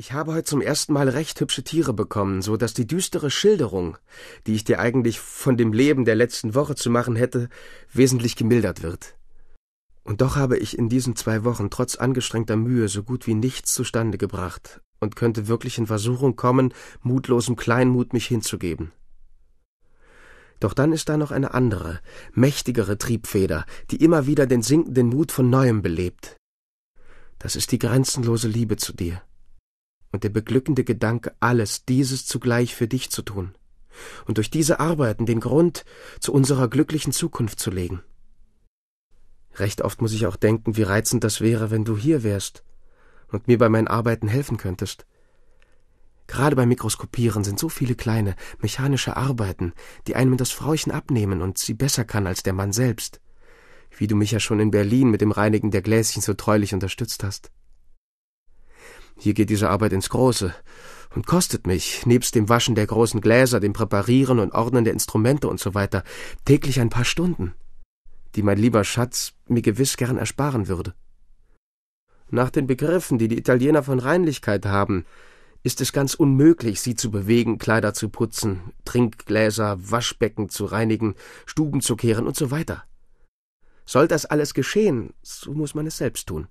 Ich habe heute zum ersten Mal recht hübsche Tiere bekommen, so dass die düstere Schilderung, die ich dir eigentlich von dem Leben der letzten Woche zu machen hätte, wesentlich gemildert wird. Und doch habe ich in diesen zwei Wochen trotz angestrengter Mühe so gut wie nichts zustande gebracht und könnte wirklich in Versuchung kommen, mutlosem Kleinmut mich hinzugeben. Doch dann ist da noch eine andere, mächtigere Triebfeder, die immer wieder den sinkenden Mut von neuem belebt. Das ist die grenzenlose Liebe zu dir und der beglückende Gedanke, alles dieses zugleich für dich zu tun und durch diese Arbeiten den Grund zu unserer glücklichen Zukunft zu legen. Recht oft muss ich auch denken, wie reizend das wäre, wenn du hier wärst und mir bei meinen Arbeiten helfen könntest. Gerade beim Mikroskopieren sind so viele kleine, mechanische Arbeiten, die einem das Frauchen abnehmen und sie besser kann als der Mann selbst, wie du mich ja schon in Berlin mit dem Reinigen der Gläschen so treulich unterstützt hast. Hier geht diese Arbeit ins Große und kostet mich, nebst dem Waschen der großen Gläser, dem Präparieren und Ordnen der Instrumente und so weiter, täglich ein paar Stunden, die mein lieber Schatz mir gewiss gern ersparen würde. Nach den Begriffen, die die Italiener von Reinlichkeit haben, ist es ganz unmöglich, sie zu bewegen, Kleider zu putzen, Trinkgläser, Waschbecken zu reinigen, Stuben zu kehren und so weiter. Soll das alles geschehen, so muss man es selbst tun.